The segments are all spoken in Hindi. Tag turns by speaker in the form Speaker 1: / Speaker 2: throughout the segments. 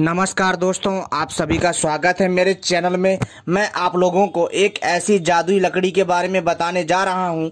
Speaker 1: नमस्कार दोस्तों आप सभी का स्वागत है मेरे चैनल में मैं आप लोगों को एक ऐसी जादुई लकड़ी के बारे में बताने जा रहा हूं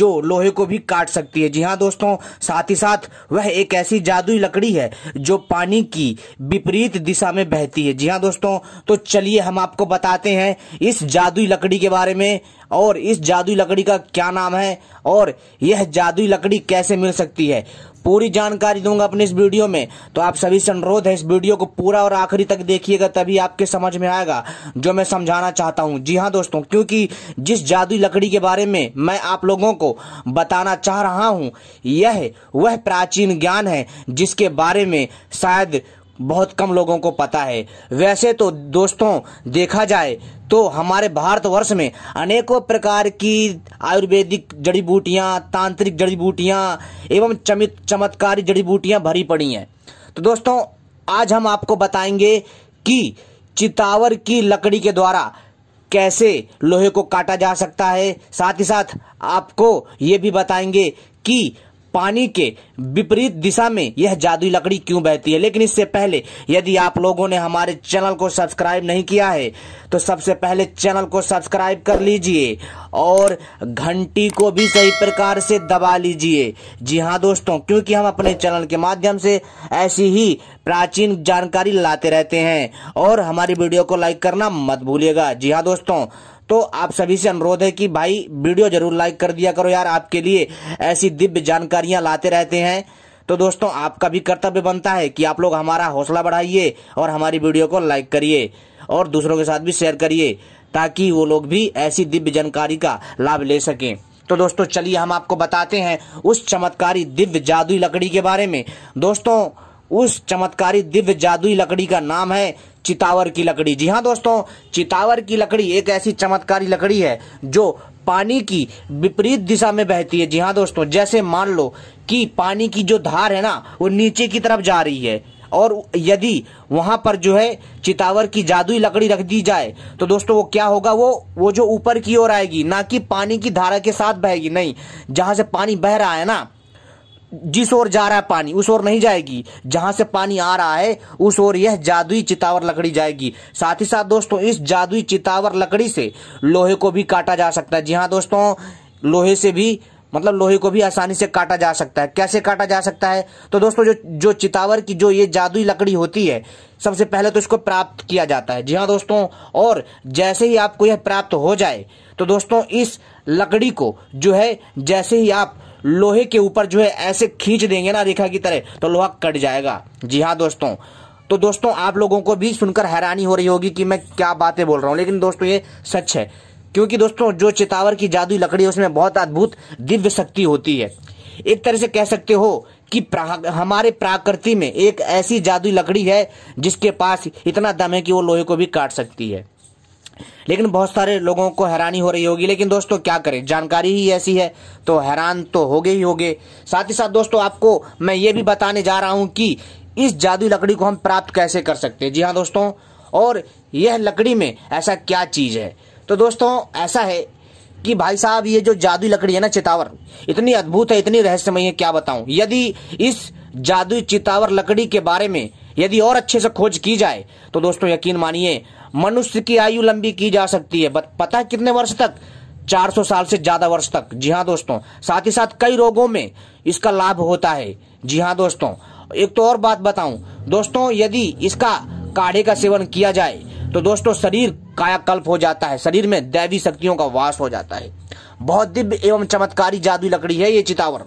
Speaker 1: जो लोहे को भी काट सकती है जी हाँ दोस्तों साथ ही साथ वह एक ऐसी जादुई लकड़ी है जो पानी की विपरीत दिशा में बहती है जी हाँ दोस्तों तो चलिए हम आपको बताते हैं इस जादुई लकड़ी के बारे में और इस जादुई लकड़ी का क्या नाम है और यह जादुई लकड़ी कैसे मिल सकती है पूरी जानकारी दूंगा अपने इस वीडियो में तो आप सभी से अनुरोध है इस वीडियो को पूरा और आखिरी तक देखिएगा तभी आपके समझ में आएगा जो मैं समझाना चाहता हूँ जी हाँ दोस्तों क्योंकि जिस जादुई लकड़ी के बारे में मैं आप लोगों को बताना चाह रहा हूँ यह वह प्राचीन ज्ञान है जिसके बारे में शायद बहुत कम लोगों को पता है वैसे तो दोस्तों देखा जाए तो हमारे भारतवर्ष में अनेकों प्रकार की आयुर्वेदिक जड़ी बूटियाँ तांत्रिक जड़ी बूटियाँ एवं चमित चमत्कारी जड़ी बूटियाँ भरी पड़ी हैं तो दोस्तों आज हम आपको बताएंगे कि चितावर की लकड़ी के द्वारा कैसे लोहे को काटा जा सकता है साथ ही साथ आपको ये भी बताएंगे कि पानी के विपरीत दिशा में यह जादुई लकड़ी क्यों बहती है लेकिन इससे पहले यदि आप लोगों ने हमारे चैनल को सब्सक्राइब नहीं किया है तो सबसे पहले चैनल को सब्सक्राइब कर लीजिए और घंटी को भी सही प्रकार से दबा लीजिए जी हाँ दोस्तों क्योंकि हम अपने चैनल के माध्यम से ऐसी ही प्राचीन जानकारी लाते रहते हैं और हमारी वीडियो को लाइक करना मत भूलिएगा जी हाँ दोस्तों तो आप सभी से अनुरोध है कि भाई वीडियो जरूर लाइक कर दिया करो यार आपके लिए ऐसी दिव्य जानकारियां लाते रहते हैं तो दोस्तों आपका भी कर्तव्य बनता है कि आप लोग हमारा हौसला बढ़ाइए और हमारी वीडियो को लाइक करिए और दूसरों के साथ भी शेयर करिए ताकि वो लोग भी ऐसी दिव्य जानकारी का लाभ ले सकें तो दोस्तों चलिए हम आपको बताते हैं उस चमत्कारी दिव्य जादुई लकड़ी के बारे में दोस्तों उस चमत्कारी दिव्य जादुई लकड़ी का नाम है चितावर की लकड़ी जी हाँ दोस्तों चितावर की लकड़ी एक ऐसी चमत्कारी लकड़ी है जो पानी की विपरीत दिशा में बहती है जी हाँ दोस्तों जैसे मान लो कि पानी की जो धार है ना वो नीचे की तरफ जा रही है और यदि वहां पर जो है चितावर की जादुई लकड़ी रख दी जाए तो दोस्तों वो क्या होगा वो वो जो ऊपर की ओर आएगी ना कि पानी की धारा के साथ बहेगी नहीं जहां से पानी बह रहा है ना जिस ओर जा रहा है पानी उस ओर नहीं जाएगी जहां से पानी आ रहा है उस ओर यह जादुई चितावर लकड़ी जाएगी साथ ही साथ दोस्तों इस जादुई चितावर लकड़ी से लोहे को भी काटा जा सकता है जी हाँ दोस्तों लोहे से भी मतलब लोहे को भी आसानी से काटा जा सकता है कैसे काटा जा सकता है तो दोस्तों जो जो चितावर की जो ये जादुई लकड़ी होती है सबसे पहले तो इसको प्राप्त किया जाता है जी हाँ दोस्तों और जैसे ही आपको यह प्राप्त हो जाए तो दोस्तों इस लकड़ी को जो है जैसे ही आप लोहे के ऊपर जो है ऐसे खींच देंगे ना रेखा की तरह तो लोहा कट जाएगा जी हाँ दोस्तों तो दोस्तों आप लोगों को भी सुनकर हैरानी हो रही होगी कि मैं क्या बातें बोल रहा हूँ लेकिन दोस्तों ये सच है क्योंकि दोस्तों जो चितावर की जादुई लकड़ी है उसमें बहुत अद्भुत दिव्य शक्ति होती है एक तरह से कह सकते हो कि प्रा, हमारे प्राकृति में एक ऐसी जादुई लकड़ी है जिसके पास इतना दम है कि वो लोहे को भी काट सकती है लेकिन बहुत सारे लोगों को हैरानी हो रही होगी लेकिन दोस्तों क्या करें जानकारी ही ऐसी है तो हैरान तो होगे ही होगे साथ ही साथ दोस्तों आपको मैं ये भी बताने जा रहा हूं कि इस जादुई लकड़ी को हम प्राप्त कैसे कर सकते हैं जी हाँ दोस्तों और यह लकड़ी में ऐसा क्या चीज है तो दोस्तों ऐसा है कि भाई साहब ये जो जादुई लकड़ी है ना चितावर इतनी अद्भुत है इतनी रहस्यमय है क्या बताऊं यदि इस जादुई चितावर लकड़ी के बारे में यदि और अच्छे से खोज की जाए तो दोस्तों यकीन मानिए मनुष्य की आयु लंबी की जा सकती है पता है कितने वर्ष तक 400 साल से ज्यादा वर्ष तक जी हाँ दोस्तों साथ ही साथ कई रोगों में इसका लाभ होता है जी हाँ दोस्तों एक तो और बात बताऊं दोस्तों यदि इसका काढ़े का सेवन किया जाए तो दोस्तों शरीर कायाकल्प हो जाता है शरीर में दैवी शक्तियों का वास हो जाता है बहुत दिव्य एवं चमत्कारी जादुई लकड़ी है ये चितावर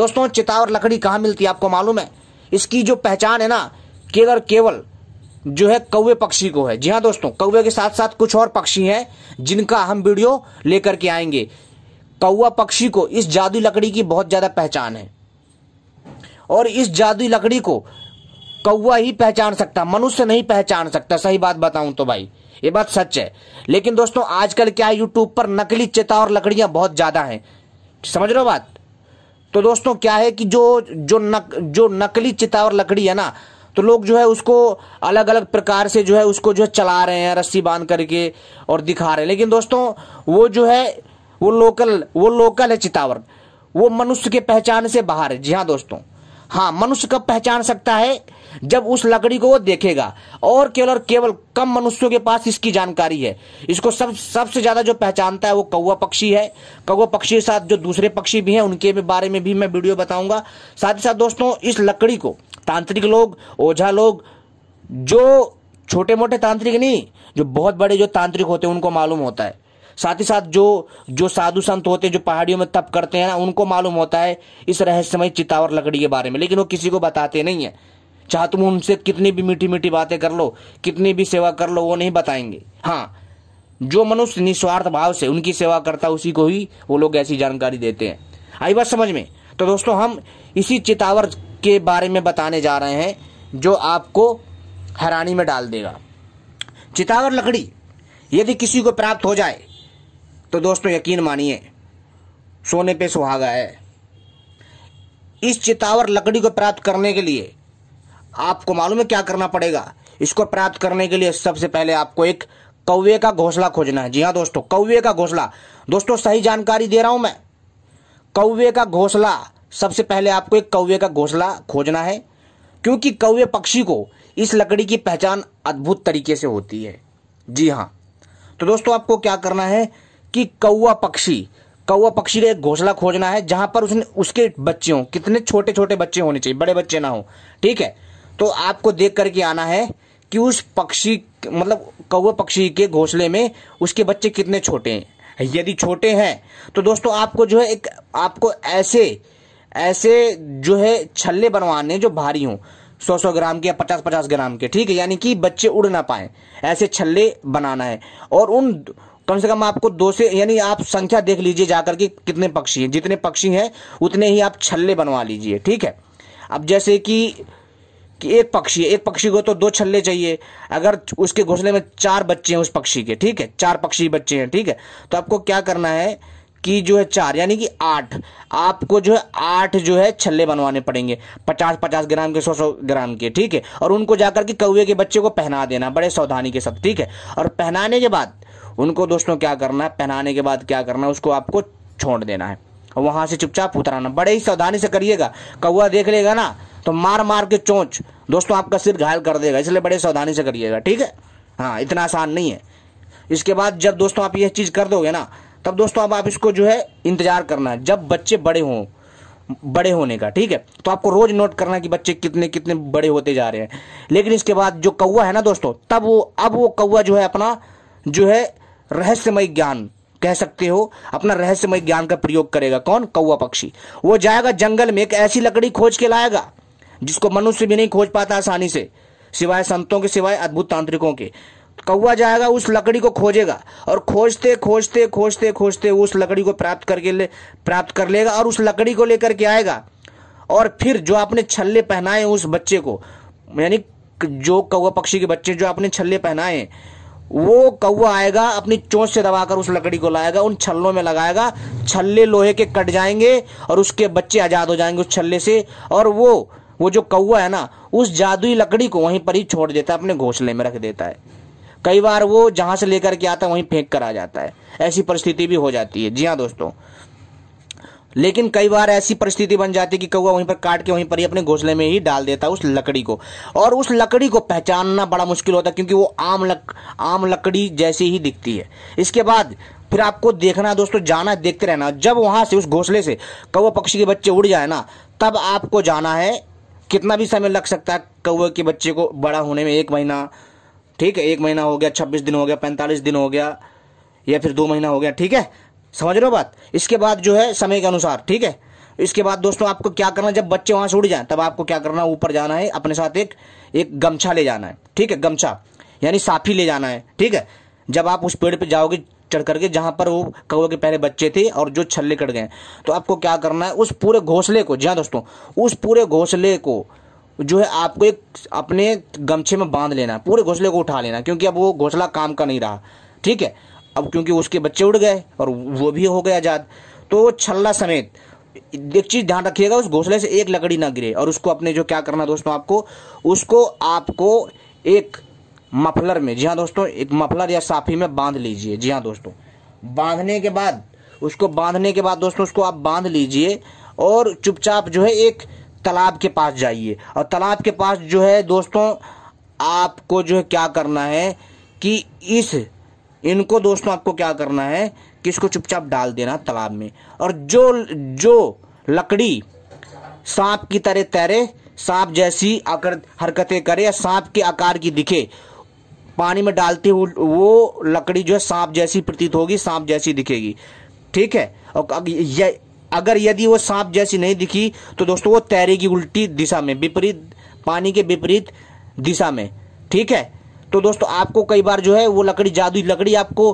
Speaker 1: दोस्तों चितावर लकड़ी कहाँ मिलती है आपको मालूम है इसकी जो पहचान है ना केवल और केवल जो है कौवे पक्षी को है जी हाँ दोस्तों कौवे के साथ साथ कुछ और पक्षी हैं जिनका हम वीडियो लेकर के आएंगे कौवा पक्षी को इस जादुई लकड़ी की बहुत ज़्यादा पहचान है और इस जादुई लकड़ी को कौवा ही पहचान सकता मनुष्य नहीं पहचान सकता सही बात बताऊं तो भाई ये बात सच है लेकिन दोस्तों आजकल क्या है यूट्यूब पर नकली चिता और लकड़ियां बहुत ज़्यादा हैं समझ रहे हो बात तो दोस्तों क्या है कि जो जो नक जो नकली चिता और लकड़ी है ना तो लोग जो है उसको अलग अलग प्रकार से जो है उसको जो है चला रहे हैं रस्सी बांध करके और दिखा रहे हैं लेकिन दोस्तों वो जो है वो लोकल वो लोकल है चितावर वो मनुष्य के पहचान से बाहर है जी हाँ दोस्तों हाँ मनुष्य कब पहचान सकता है जब उस लकड़ी को वो देखेगा और केवल और केवल कम मनुष्यों के पास इसकी जानकारी है इसको सब सबसे ज्यादा जो पहचानता है वो कौवा पक्षी है कौवा पक्षी के साथ जो दूसरे पक्षी भी हैं उनके बारे में भी मैं वीडियो बताऊंगा साथ ही साथ दोस्तों इस लकड़ी को तांत्रिक लोग ओझा लोग जो छोटे मोटे तांत्रिक नहीं जो बहुत बड़े जो तांत्रिक होते हैं उनको मालूम होता है साथ ही साथ जो जो साधु संत होते हैं जो पहाड़ियों में तप करते हैं ना उनको मालूम होता है इस रहस्यमय चितावर लकड़ी के बारे में लेकिन वो किसी को बताते नहीं है चाहे तुम उनसे कितनी भी मीठी मीठी बातें कर लो कितनी भी सेवा कर लो वो नहीं बताएंगे हाँ जो मनुष्य निस्वार्थ भाव से उनकी सेवा करता उसी को ही वो लोग ऐसी जानकारी देते हैं आई बात समझ में तो दोस्तों हम इसी चितावर के बारे में बताने जा रहे हैं जो आपको हैरानी में डाल देगा चितावर लकड़ी यदि किसी को प्राप्त हो जाए तो दोस्तों यकीन मानिए सोने पे सुहागा है इस चितावर लकड़ी को प्राप्त करने के लिए आपको मालूम है क्या करना पड़ेगा इसको प्राप्त करने के लिए सबसे पहले आपको एक कौवे का घोंसला खोजना है जी हाँ दोस्तों कौवे का घोंसला दोस्तों सही जानकारी दे रहा हूं मैं कौवे का घोंसला सबसे पहले आपको एक कौवे का घोंसला खोजना है क्योंकि कौवे पक्षी को इस लकड़ी की पहचान अद्भुत तरीके से होती है जी हाँ तो दोस्तों आपको क्या करना है कि कौवा पक्षी कौवा पक्षी का एक घोंसला खोजना है जहां पर उसने उसके बच्चे हों कितने छोटे छोटे बच्चे होने चाहिए बड़े बच्चे ना हो ठीक है तो आपको देख करके आना है कि उस पक्षी मतलब कौवा पक्षी के घोंसले में उसके बच्चे कितने छोटे हैं यदि छोटे हैं तो दोस्तों आपको जो है एक आपको ऐसे ऐसे जो है छल्ले बनवाने जो भारी हों सौ सौ ग्राम के या पचास पचास ग्राम के ठीक है यानी कि बच्चे उड़ ना पाए ऐसे छल्ले बनाना है और उन कम से कम आपको दो से यानी आप संख्या देख लीजिए जाकर कि कितने पक्षी हैं जितने पक्षी हैं उतने ही आप छल्ले बनवा लीजिए ठीक है अब जैसे कि कि एक पक्षी है एक पक्षी को तो दो छल्ले चाहिए अगर उसके घोंसले में चार बच्चे हैं उस पक्षी के ठीक है चार पक्षी बच्चे हैं ठीक है तो आपको क्या करना है की जो है चार यानी कि आठ आपको जो है आठ जो है छल्ले बनवाने पड़ेंगे पचास पचास ग्राम के सौ सौ ग्राम के ठीक है और उनको जाकर के कौए के बच्चे को पहना देना बड़े सावधानी के साथ ठीक है और पहनाने के बाद उनको दोस्तों क्या करना है पहनाने के बाद क्या करना है उसको आपको छोड़ देना है और वहां से चुपचाप उतराना बड़े ही सावधानी से करिएगा कौआ देख लेगा ना तो मार मार के चोंच दोस्तों आपका सिर घायल कर देगा इसलिए बड़े सावधानी से करिएगा ठीक है हाँ इतना आसान नहीं है इसके बाद जब दोस्तों आप यह चीज़ कर दोगे ना तब दोस्तों अब आप इसको जो है इंतजार करना जब बच्चे बड़े हों बड़े होने का ठीक है तो आपको रोज नोट करना कि बच्चे कितने कितने बड़े होते जा रहे हैं लेकिन इसके बाद जो कौआ है ना दोस्तों तब वो अब वो कौआ जो है अपना जो है रहस्यमय ज्ञान कह सकते हो अपना रहस्यमय ज्ञान का प्रयोग करेगा कौन कौआ पक्षी वो जाएगा जंगल में एक ऐसी लकड़ी खोज के लाएगा जिसको मनुष्य भी नहीं खोज पाता आसानी से सिवाय संतों के सिवाय अद्भुत तांत्रिकों के कौआ जाएगा उस लकड़ी को खोजेगा और खोजते खोजते खोजते खोजते उस लकड़ी को प्राप्त करके ले प्राप्त कर लेगा और उस लकड़ी को लेकर के आएगा और फिर जो आपने छल्ले पहनाए उस बच्चे को यानी जो कौआ पक्षी के बच्चे जो आपने छल्ले पहनाए वो कौआ आएगा अपनी चोंच से दबाकर उस लकड़ी को लाएगा उन छल्लों में लगाएगा छल्ले लोहे के कट जाएंगे और उसके बच्चे आज़ाद हो जाएंगे उस छल्ले से और वो वो जो कौआ है ना उस जादुई लकड़ी को वहीं पर ही छोड़ देता है अपने घोंसले में रख देता है कई बार वो जहां से लेकर के आता है वहीं फेंक कर आ जाता है ऐसी परिस्थिति भी हो जाती है जी हाँ दोस्तों लेकिन कई बार ऐसी परिस्थिति बन जाती है कि कौआ वहीं पर काट के वहीं पर ही अपने घोंसले में ही डाल देता है उस लकड़ी को और उस लकड़ी को पहचानना बड़ा मुश्किल होता है क्योंकि वो आम लक आम लकड़ी जैसी ही दिखती है इसके बाद फिर आपको देखना दोस्तों जाना देखते रहना जब वहां से उस घोंसले से कौवा पक्षी के बच्चे उड़ जाए ना तब आपको जाना है कितना भी समय लग सकता है कौए के बच्चे को बड़ा होने में एक महीना ठीक है एक महीना हो गया छब्बीस दिन हो गया पैंतालीस दिन हो गया या फिर दो महीना हो गया ठीक है समझ रहे हो बात इसके बाद जो है समय के अनुसार ठीक है इसके बाद दोस्तों आपको क्या करना जब बच्चे वहां से उड़ जाए तब आपको क्या करना ऊपर जाना है अपने साथ एक एक गमछा ले जाना है ठीक है गमछा यानी साफी ले जाना है ठीक है जब आप उस पेड़ पे जाओगे चढ़ करके जहां पर वो कौवे के पहले बच्चे थे और जो छल्ले कट गए तो आपको क्या करना है उस पूरे घोंसले को जी दोस्तों उस पूरे घोंसले को जो है आपको एक अपने गमछे में बांध लेना पूरे घोंसले को उठा लेना क्योंकि अब वो घोंसला काम का नहीं रहा ठीक है अब क्योंकि उसके बच्चे उड़ गए और वो भी हो गए आज़ाद तो छल्ला समेत एक चीज़ ध्यान रखिएगा उस घोंसले से एक लकड़ी ना गिरे और उसको अपने जो क्या करना दोस्तों आपको उसको आपको एक मफलर में जी हाँ दोस्तों एक मफलर या साफी में बांध लीजिए जी हाँ दोस्तों बांधने के बाद उसको बांधने के बाद दोस्तों उसको आप बांध लीजिए और चुपचाप जो है एक तालाब के पास जाइए और तालाब के पास जो है दोस्तों आपको जो है क्या करना है कि इस इनको दोस्तों आपको क्या करना है कि इसको चुपचाप डाल देना तालाब में और जो जो लकड़ी सांप की तरह तैरे सांप जैसी आकर हरकतें करे या सांप के आकार की दिखे पानी में डालते हुए वो लकड़ी जो है सांप जैसी प्रतीत होगी सांप जैसी दिखेगी ठीक है और ये अगर यदि वो सांप जैसी नहीं दिखी तो दोस्तों वो तैरेगी उल्टी दिशा में विपरीत पानी के विपरीत दिशा में ठीक है तो दोस्तों आपको कई बार जो है वो लकड़ी जादुई लकड़ी आपको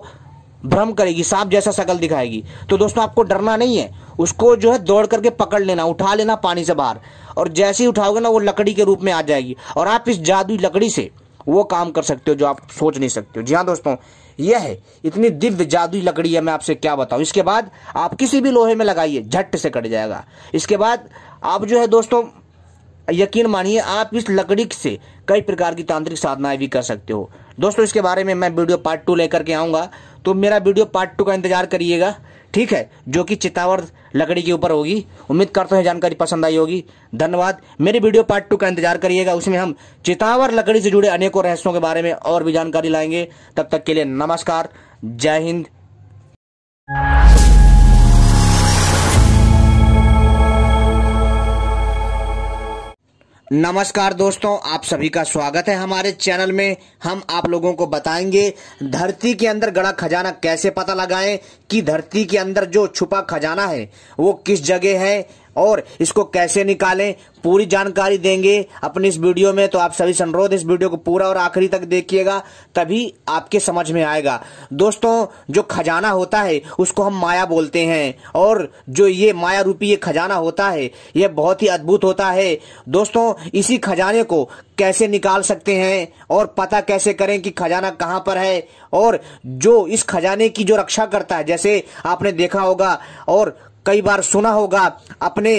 Speaker 1: भ्रम करेगी सांप जैसा शकल दिखाएगी तो दोस्तों आपको डरना नहीं है उसको जो है दौड़ करके पकड़ लेना उठा लेना पानी से बाहर और जैसे ही उठाओगे ना वो लकड़ी के रूप में आ जाएगी और आप इस जादुई लकड़ी से वो काम कर सकते हो जो आप सोच नहीं सकते हो जी हाँ दोस्तों यह है इतनी दिव्य जादुई लकड़ी है मैं आपसे क्या बताऊं इसके बाद आप किसी भी लोहे में लगाइए झट से कट जाएगा इसके बाद आप जो है दोस्तों यकीन मानिए आप इस लकड़ी से कई प्रकार की तांत्रिक साधनाएं भी कर सकते हो दोस्तों इसके बारे में मैं वीडियो पार्ट टू लेकर के आऊंगा तो मेरा वीडियो पार्ट टू का इंतजार करिएगा ठीक है जो कि चितावर लकड़ी के ऊपर होगी उम्मीद करता हूँ जानकारी पसंद आई होगी धन्यवाद मेरी वीडियो पार्ट टू का इंतजार करिएगा उसमें हम चितावर लकड़ी से जुड़े अनेकों रहस्यों के बारे में और भी जानकारी लाएंगे तब तक के लिए नमस्कार जय हिंद नमस्कार दोस्तों आप सभी का स्वागत है हमारे चैनल में हम आप लोगों को बताएंगे धरती के अंदर गड़ा खजाना कैसे पता लगाएं कि धरती के अंदर जो छुपा खजाना है वो किस जगह है और इसको कैसे निकालें पूरी जानकारी देंगे अपनी इस वीडियो में तो आप सभी से अनुरोध इस वीडियो को पूरा और आखिरी तक देखिएगा तभी आपके समझ में आएगा दोस्तों जो खजाना होता है उसको हम माया बोलते हैं और जो ये माया रूपी ये खजाना होता है यह बहुत ही अद्भुत होता है दोस्तों इसी खजाने को कैसे निकाल सकते हैं और पता कैसे करें कि खजाना कहाँ पर है और जो इस खजाने की जो रक्षा करता है जैसे आपने देखा होगा और कई बार सुना होगा अपने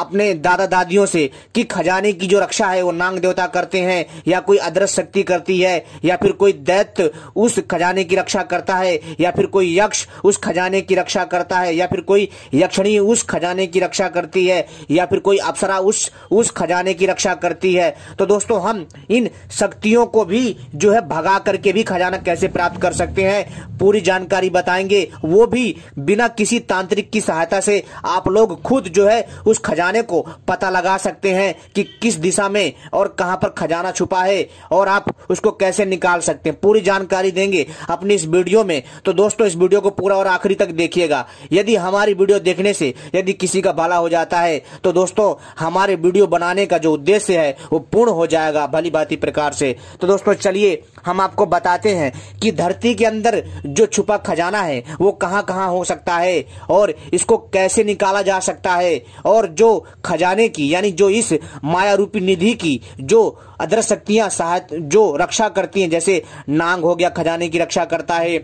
Speaker 1: अपने दादा दादियों से कि खजाने की जो रक्षा है वो नांग देवता करते हैं या कोई अदृश्य शक्ति करती है या फिर कोई दैत्य उस खजाने की रक्षा करता है या फिर कोई यक्ष उस खजाने की रक्षा करता है या फिर कोई यक्षणी उस खजाने की रक्षा करती है या फिर कोई अप्सरा उस उस खजाने की रक्षा करती है तो दोस्तों हम इन शक्तियों को भी जो है भगा करके भी खजाना कैसे प्राप्त कर सकते हैं पूरी जानकारी बताएंगे वो भी बिना किसी तांत्रिक की सहायता से से आप लोग खुद जो है उस खजाने को पता लगा सकते हैं कि किस दिशा में और कहां पर खजाना छुपा है और आप उसको कैसे निकाल सकते हैं पूरी जानकारी देंगे अपनी इस वीडियो में तो दोस्तों इस वीडियो को पूरा और आखिरी तक देखिएगा यदि हमारी वीडियो देखने से यदि किसी का भला हो जाता है तो दोस्तों हमारे वीडियो बनाने का जो उद्देश्य है वो पूर्ण हो जाएगा भली भांति प्रकार से तो दोस्तों चलिए हम आपको बताते हैं कि धरती के अंदर जो छुपा खजाना है वो कहां कहां हो सकता है और इसको कैसे कैसे निकाला जा सकता है और जो खजाने की यानी जो इस माया रूपी निधि की जो अदर शक्तियां सहायता जो रक्षा करती हैं जैसे नांग हो गया खजाने की रक्षा करता है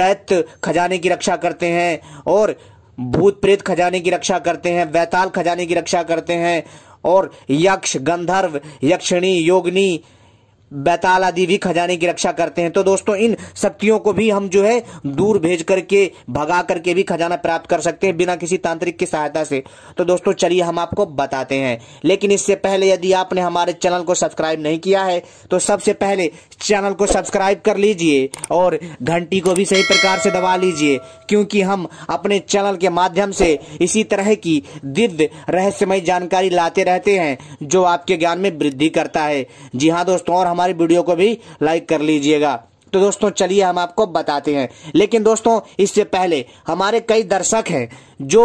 Speaker 1: दैत्य खजाने की रक्षा करते हैं और भूत प्रेत खजाने की रक्षा करते हैं वैताल खजाने की रक्षा करते हैं और यक्ष गंधर्व यक्षिणी योगिनी बैताल आदि भी खजाने की रक्षा करते हैं तो दोस्तों इन शक्तियों को भी हम जो है दूर भेज करके भगा करके भी खजाना प्राप्त कर सकते हैं बिना किसी तांत्रिक की सहायता से तो दोस्तों चलिए हम आपको बताते हैं लेकिन इससे पहले यदि आपने हमारे चैनल को सब्सक्राइब नहीं किया है तो सबसे पहले चैनल को सब्सक्राइब कर लीजिए और घंटी को भी सही प्रकार से दबा लीजिए क्योंकि हम अपने चैनल के माध्यम से इसी तरह की दिव्य रहस्यमय जानकारी लाते रहते हैं जो आपके ज्ञान में वृद्धि करता है जी हाँ दोस्तों और हमारी वीडियो को भी लाइक कर लीजिएगा तो दोस्तों चलिए हम आपको बताते हैं लेकिन दोस्तों इससे पहले हमारे कई दर्शक हैं जो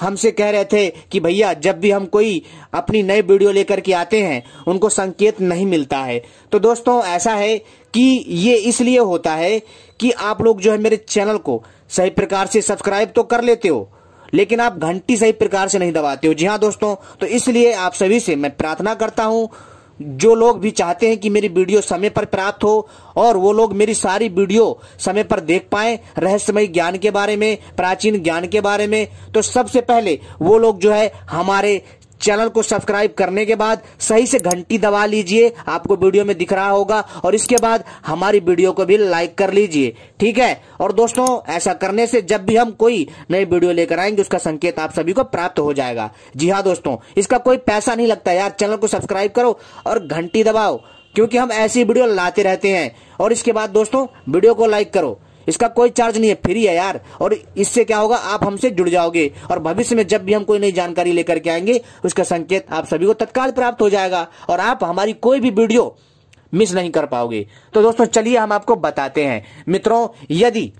Speaker 1: हमसे कह रहे थे कि भैया जब भी हम कोई अपनी नई वीडियो लेकर के आते हैं उनको संकेत नहीं मिलता है तो दोस्तों ऐसा है कि ये इसलिए होता है कि आप लोग जो है मेरे चैनल को सही प्रकार से सब्सक्राइब तो कर लेते हो लेकिन आप घंटी सही प्रकार से नहीं दबाते हो जी हाँ दोस्तों तो इसलिए आप सभी से मैं प्रार्थना करता हूँ जो लोग भी चाहते हैं कि मेरी वीडियो समय पर प्राप्त हो और वो लोग मेरी सारी वीडियो समय पर देख पाए रहस्यमय ज्ञान के बारे में प्राचीन ज्ञान के बारे में तो सबसे पहले वो लोग जो है हमारे चैनल को सब्सक्राइब करने के बाद सही से घंटी दबा लीजिए आपको वीडियो में दिख रहा होगा और इसके बाद हमारी वीडियो को भी लाइक कर लीजिए ठीक है और दोस्तों ऐसा करने से जब भी हम कोई नई वीडियो लेकर आएंगे उसका संकेत आप सभी को प्राप्त हो जाएगा जी हाँ दोस्तों इसका कोई पैसा नहीं लगता यार चैनल को सब्सक्राइब करो और घंटी दबाओ क्योंकि हम ऐसी वीडियो लाते रहते हैं और इसके बाद दोस्तों वीडियो को लाइक करो इसका कोई चार्ज नहीं है फ्री है यार और इससे क्या होगा आप हमसे जुड़ जाओगे और भविष्य में जब भी हम कोई नई जानकारी लेकर के आएंगे उसका संकेत आप सभी को तत्काल प्राप्त हो जाएगा और आप हमारी कोई भी वीडियो मिस नहीं कर पाओगे तो दोस्तों चलिए हम आपको बताते हैं मित्रों यदि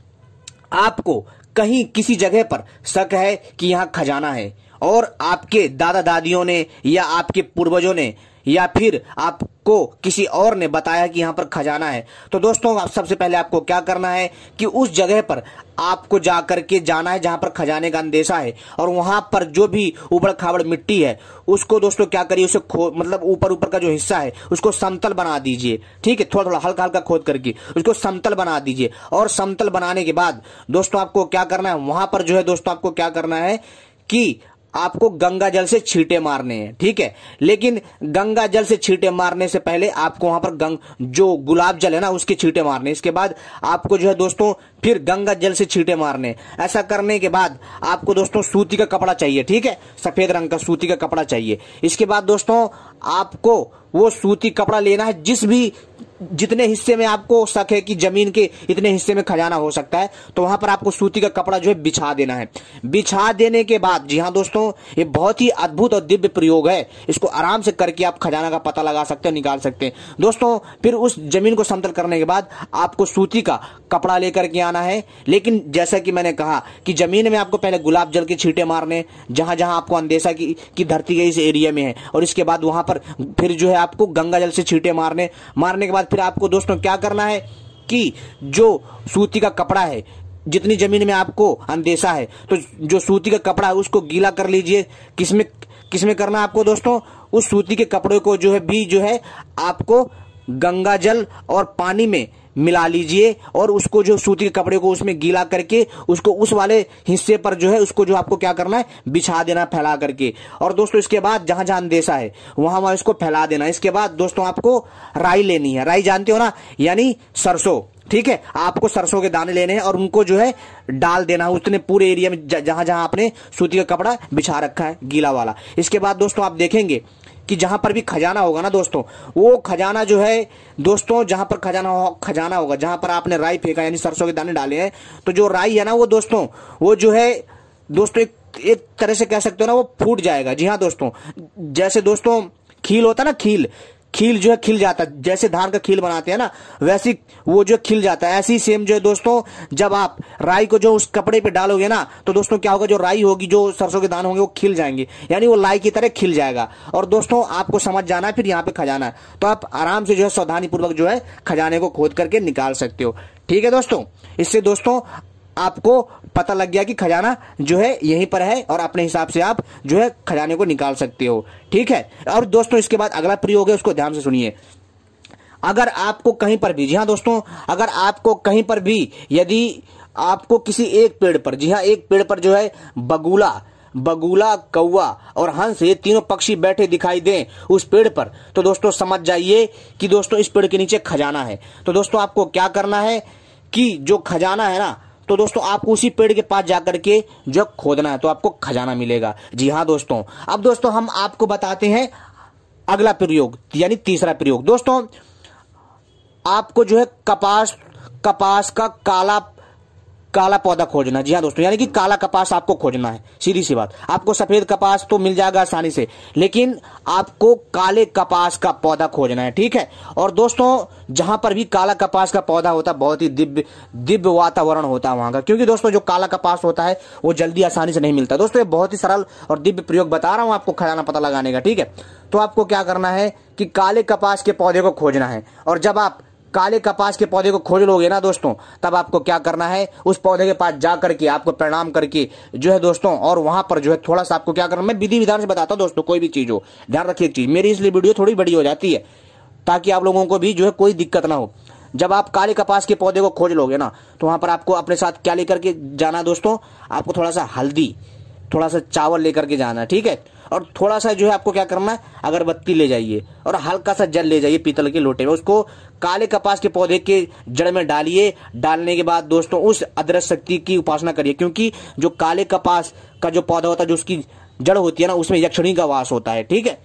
Speaker 1: आपको कहीं किसी जगह पर शक है कि यहाँ खजाना है और आपके दादा दादियों ने या आपके पूर्वजों ने या फिर आपको किसी और ने बताया कि यहाँ पर खजाना है तो दोस्तों आप सबसे पहले आपको क्या करना है कि उस जगह पर आपको जा करके जाना है जहाँ पर खजाने का अंदेशा है और वहाँ पर जो भी उबड़ खाबड़ मिट्टी है उसको दोस्तों क्या करिए उसे खो मतलब ऊपर ऊपर का जो हिस्सा है उसको समतल बना दीजिए ठीक है थोड़ा थोड़ा हल्का हल्का खोद करके उसको समतल बना दीजिए और समतल बनाने के बाद दोस्तों आपको क्या करना है वहां पर जो है दोस्तों आपको क्या करना है कि आपको गंगा जल से छींटे मारने हैं ठीक है लेकिन गंगा जल से छींटे मारने से पहले आपको वहां पर गंग जो गुलाब जल है ना उसके छींटे मारने इसके बाद आपको जो है दोस्तों फिर गंगा जल से छींटे मारने ऐसा करने के बाद आपको दोस्तों सूती का कपड़ा चाहिए ठीक है सफेद रंग का सूती का कपड़ा चाहिए इसके बाद दोस्तों आपको वो सूती कपड़ा लेना है जिस भी जितने हिस्से में आपको शक है कि जमीन के इतने हिस्से में खजाना हो सकता है तो वहां पर आपको सूती का कपड़ा जो है बिछा देना है बिछा देने के बाद जी हाँ दोस्तों ये बहुत ही अद्भुत और दिव्य प्रयोग है इसको आराम से करके आप खजाना का पता लगा सकते हैं निकाल सकते हैं दोस्तों फिर उस जमीन को समतल करने के बाद आपको सूती का कपड़ा लेकर के आना है लेकिन जैसा कि मैंने कहा कि जमीन में आपको पहले गुलाब जल के छीटे मारने जहां जहां आपको अंदेशा की, की धरती के इस एरिया में है और इसके बाद वहां पर फिर जो है आपको गंगा जल से छीटे मारने मारने के बाद फिर आपको दोस्तों क्या करना है कि जो सूती का कपड़ा है जितनी ज़मीन में आपको अंदेशा है तो जो सूती का कपड़ा है उसको गीला कर लीजिए किसमें किसमें करना आपको दोस्तों उस सूती के कपड़े को जो है भी जो है आपको गंगा जल और पानी में मिला लीजिए और उसको जो सूती के कपड़े को उसमें गीला करके उसको उस वाले हिस्से पर जो है उसको जो आपको क्या करना है बिछा देना फैला करके और दोस्तों इसके बाद जहां जहां अंदेशा है वहां वहां इसको फैला देना इसके बाद दोस्तों आपको राई लेनी है राई जानते हो ना यानी सरसों ठीक है आपको सरसों के दाने लेने हैं और उनको जो है डाल देना है उतने पूरे एरिया में जहां जहां आपने सूती का कपड़ा बिछा रखा है गीला वाला इसके बाद दोस्तों आप देखेंगे कि जहां पर भी खजाना होगा ना दोस्तों वो खजाना जो है दोस्तों जहां पर खजाना हो, खजाना होगा जहां पर आपने राई फेंका यानी सरसों के दाने डाले हैं तो जो राई है ना वो दोस्तों वो जो है दोस्तों एक एक तरह से कह सकते हो ना वो फूट जाएगा जी हाँ दोस्तों जैसे दोस्तों खील होता ना खील खील जो है खिल जाता है जैसे धान का खील बनाते हैं ना वैसे वो जो खिल जाता है ऐसी सेम जो है दोस्तों जब आप राई को जो उस कपड़े पे डालोगे ना तो दोस्तों क्या होगा जो राई होगी जो सरसों के दान होंगे वो खिल जाएंगे यानी वो लाई की तरह खिल जाएगा और दोस्तों आपको समझ जाना है फिर यहाँ पे खजाना है तो आप आराम से जो है सावधानीपूर्वक जो है खजाने को खोद करके निकाल सकते हो ठीक है दोस्तों इससे दोस्तों आपको पता लग गया कि खजाना जो है यहीं पर है और अपने हिसाब से आप जो है खजाने को निकाल सकते हो ठीक है और दोस्तों इसके बाद अगला प्रयोग है उसको ध्यान से सुनिए अगर आपको कहीं पर भी जी हाँ दोस्तों अगर आपको कहीं पर भी यदि आपको किसी एक पेड़ पर जी हाँ एक पेड़ पर जो है बगुला बगुला कौआ और हंस ये तीनों पक्षी बैठे दिखाई दें उस पेड़ पर तो दोस्तों समझ जाइए कि दोस्तों इस पेड़ के नीचे खजाना है तो दोस्तों आपको क्या करना है कि जो खजाना है ना तो दोस्तों आपको उसी पेड़ के पास जाकर के जो खोदना है तो आपको खजाना मिलेगा जी हाँ दोस्तों अब दोस्तों हम आपको बताते हैं अगला प्रयोग यानी तीसरा प्रयोग दोस्तों आपको जो है कपास कपास का काला काला पौधा खोजना जी हाँ दोस्तों यानी कि काला कपास आपको खोजना है सीधी सी बात आपको सफेद कपास तो मिल जाएगा आसानी से लेकिन आपको काले कपास का पौधा खोजना है ठीक है और दोस्तों जहां पर भी काला कपास का पौधा होता है बहुत ही दिव्य दिव्य वातावरण होता है वहां का क्योंकि दोस्तों जो काला कपास होता है वो जल्दी आसानी से नहीं मिलता दोस्तों बहुत ही सरल और दिव्य प्रयोग बता रहा हूं आपको खजाना पता लगाने का ठीक है तो आपको क्या करना है कि काले कपास के पौधे को खोजना है और जब आप काले कपास के पौधे को खोज लोगे ना दोस्तों तब आपको क्या करना है उस पौधे के पास जा करके आपको प्रणाम करके जो है दोस्तों और वहां पर जो है थोड़ा सा आपको क्या करना मैं विधि विधान से बताता हूँ दोस्तों कोई भी चीज हो ध्यान रखिए चीज मेरी इसलिए वीडियो थोड़ी बड़ी हो जाती है ताकि आप लोगों को भी जो है कोई दिक्कत ना हो जब आप काले कपास के पौधे को खोज लोगे ना तो वहां पर आपको अपने साथ क्या लेकर के जाना दोस्तों आपको थोड़ा सा हल्दी थोड़ा सा चावल लेकर के जाना ठीक है और थोड़ा सा जो है आपको क्या करना है अगरबत्ती ले जाइए और हल्का सा जल ले जाइए पीतल के लोटे में उसको काले कपास के पौधे के जड़ में डालिए डालने के बाद दोस्तों उस अदरस शक्ति की उपासना करिए क्योंकि जो काले कपास का जो पौधा होता है जो उसकी जड़ होती है ना उसमें यक्षणी का वास होता है ठीक है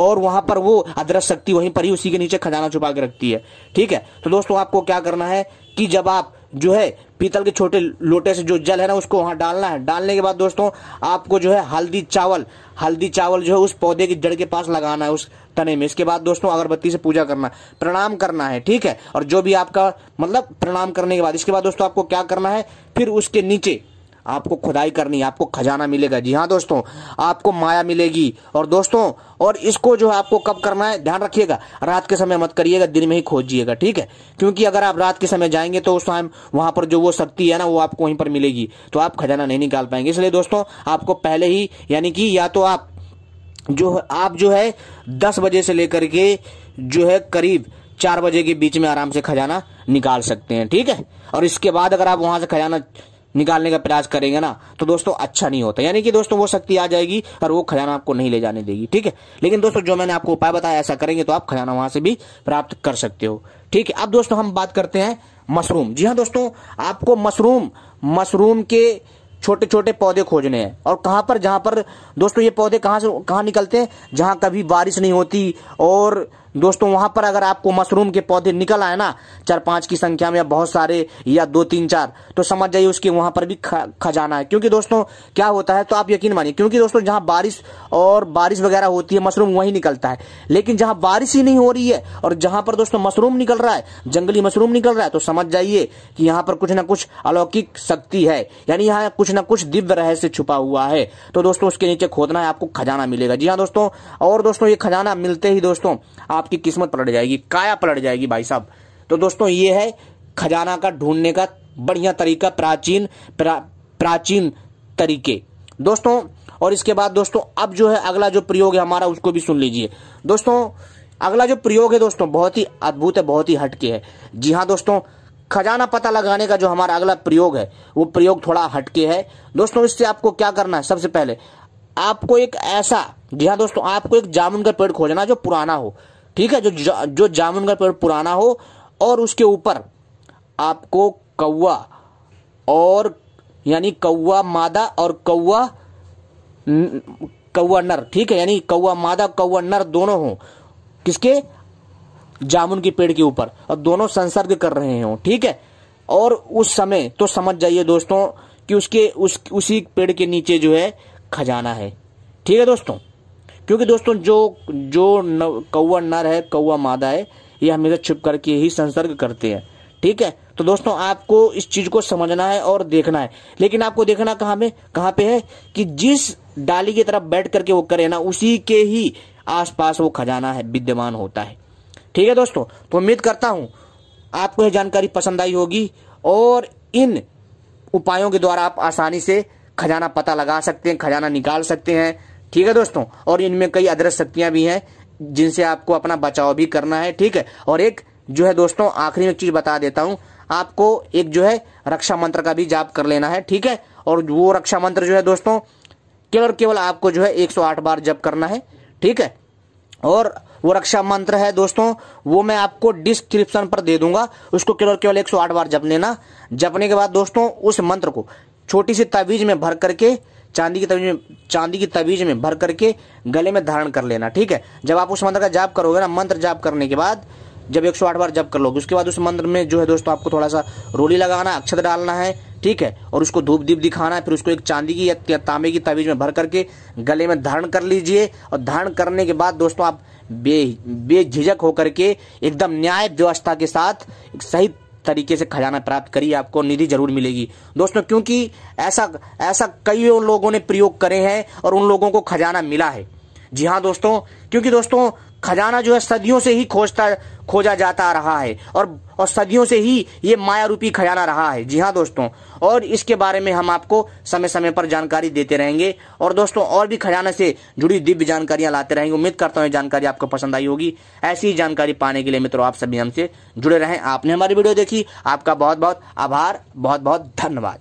Speaker 1: और वहां पर वो अदरस शक्ति वहीं पर ही उसी के नीचे खजाना छुपा के रखती है ठीक है तो दोस्तों आपको क्या करना है कि जब आप जो है पीतल के छोटे लोटे से जो जल है ना उसको वहाँ डालना है डालने के बाद दोस्तों आपको जो है हल्दी चावल हल्दी चावल जो है उस पौधे की जड़ के पास लगाना है उस तने में इसके बाद दोस्तों अगरबत्ती से पूजा करना प्रणाम करना है ठीक है और जो भी आपका मतलब प्रणाम करने के बाद इसके बाद दोस्तों आपको क्या करना है फिर उसके नीचे आपको खुदाई करनी आपको खजाना मिलेगा जी हाँ दोस्तों आपको माया मिलेगी और दोस्तों और इसको जो है आपको कब करना है ध्यान रखिएगा रात के समय मत करिएगा दिन में ही खोजिएगा ठीक है क्योंकि अगर आप रात के समय जाएंगे तो उस टाइम वहां पर जो वो शक्ति है ना वो आपको वहीं पर मिलेगी तो आप खजाना नहीं निकाल पाएंगे इसलिए दोस्तों आपको पहले ही यानी कि या तो आप जो आप जो है दस बजे से लेकर के जो है करीब चार बजे के बीच में आराम से खजाना निकाल सकते हैं ठीक है और इसके बाद अगर आप वहां से खजाना निकालने का प्रयास करेंगे ना तो दोस्तों अच्छा नहीं होता यानी कि दोस्तों वो शक्ति आ जाएगी और वो खजाना आपको नहीं ले जाने देगी ठीक है लेकिन दोस्तों जो मैंने आपको उपाय बताया ऐसा करेंगे तो आप खजाना वहां से भी प्राप्त कर सकते हो ठीक है अब दोस्तों हम बात करते हैं मशरूम जी हाँ दोस्तों आपको मशरूम मशरूम के छोटे छोटे पौधे खोजने हैं और कहां पर जहां पर दोस्तों ये पौधे कहाँ से कहाँ निकलते हैं जहां कभी बारिश नहीं होती और दोस्तों वहां पर अगर आपको मशरूम के पौधे निकल आए ना चार पांच की संख्या में बहुत सारे या दो तीन चार तो समझ जाइए उसके वहां पर भी खजाना है क्योंकि दोस्तों क्या होता है तो आप यकीन मानिए क्योंकि दोस्तों जहां बारिश और बारिश वगैरह होती है मशरूम वहीं निकलता है लेकिन जहां बारिश ही नहीं हो रही है और जहां पर दोस्तों मशरूम निकल रहा है जंगली मशरूम निकल रहा है तो समझ जाइए कि यहाँ पर कुछ ना कुछ अलौकिक शक्ति है यानी यहाँ कुछ ना कुछ दिव्य रहस्य छुपा हुआ है तो दोस्तों उसके नीचे खोदना है आपको खजाना मिलेगा जी हाँ दोस्तों और दोस्तों ये खजाना मिलते ही दोस्तों आप आपकी किस्मत पलट जाएगी काया पलट जाएगी भाई साहब तो दोस्तों ये है खजाना का ढूंढने का बढ़िया तरीका प्राचीन प्रा, प्राचीन तरीके दोस्तों और इसके बाद दोस्तों अब जो है अगला जो प्रयोग है हमारा उसको भी सुन लीजिए दोस्तों अगला जो प्रयोग है दोस्तों बहुत ही अद्भुत है बहुत ही हटके है जी हाँ दोस्तों खजाना पता लगाने का जो हमारा अगला प्रयोग है वो प्रयोग थोड़ा हटके है दोस्तों इससे आपको क्या करना है सबसे पहले आपको एक ऐसा जी हाँ दोस्तों आपको एक जामुन का पेड़ खोजना जो पुराना हो ठीक है जो जा, जो जामुन का पेड़ पुराना हो और उसके ऊपर आपको कौआ और यानी कौआ मादा और कौआ कौआ नर ठीक है यानी कौआ मादा कौआ नर दोनों हो किसके जामुन के पेड़ के ऊपर और दोनों संसर्ग कर रहे हो ठीक है और उस समय तो समझ जाइए दोस्तों कि उसके उस उसी पेड़ के नीचे जो है खजाना है ठीक है दोस्तों क्योंकि दोस्तों जो जो कौवा नर है कौआ मादा है ये हमेशा छुप करके ही संसर्ग करते हैं ठीक है तो दोस्तों आपको इस चीज को समझना है और देखना है लेकिन आपको देखना कहाँ में कहाँ पे है कि जिस डाली की तरफ बैठ करके वो करे ना उसी के ही आसपास वो खजाना है विद्यमान होता है ठीक है दोस्तों तो उम्मीद करता हूं आपको यह जानकारी पसंद आई होगी और इन उपायों के द्वारा आप आसानी से खजाना पता लगा सकते हैं खजाना निकाल सकते हैं ठीक है दोस्तों और इनमें कई अदरस शक्तियां भी हैं जिनसे आपको अपना बचाव भी करना है ठीक है और एक जो है दोस्तों आखिरी में चीज बता देता हूं आपको एक जो है रक्षा मंत्र का भी जाप कर लेना है ठीक है और वो रक्षा मंत्र जो है दोस्तों केवल और केवल आपको जो है 108 बार जप करना है ठीक है और वो रक्षा मंत्र है दोस्तों वो मैं आपको डिस्क्रिप्शन पर दे दूंगा उसको केवल केवल 108 बार जप लेना जपने के बाद दोस्तों उस मंत्र को छोटी सी तावीज में भर करके चांदी की तवीज में चांदी की तवीज में भर करके गले में धारण कर लेना ठीक है जब आप उस मंत्र का जाप करोगे ना मंत्र जाप करने के बाद जब 108 बार जप कर लोगे उसके बाद उस मंत्र में जो है दोस्तों आपको थोड़ा सा रोली लगाना अक्षत डालना है ठीक है और उसको धूप दीप दिखाना है फिर उसको एक चांदी की या तांबे की तवीज में भर करके गले में धारण कर लीजिए और धारण करने के बाद दोस्तों आप बे बेझिझक होकर के एकदम न्याय व्यवस्था के साथ सही तरीके से खजाना प्राप्त करिए आपको निधि जरूर मिलेगी दोस्तों क्योंकि ऐसा ऐसा कई लोगों ने प्रयोग करे हैं और उन लोगों को खजाना मिला है जी हाँ दोस्तों क्योंकि दोस्तों खजाना जो है सदियों से ही खोजता खोजा जाता रहा है और और सदियों से ही ये माया रूपी खजाना रहा है जी हाँ दोस्तों और इसके बारे में हम आपको समय समय पर जानकारी देते रहेंगे और दोस्तों और भी खजाने से जुड़ी दिव्य जानकारियां लाते रहेंगे उम्मीद करता हूँ ये जानकारी आपको पसंद आई होगी ऐसी ही जानकारी पाने के लिए मित्रों आप सभी हमसे जुड़े रहें आपने हमारी वीडियो देखी आपका बहुत बहुत आभार बहुत बहुत धन्यवाद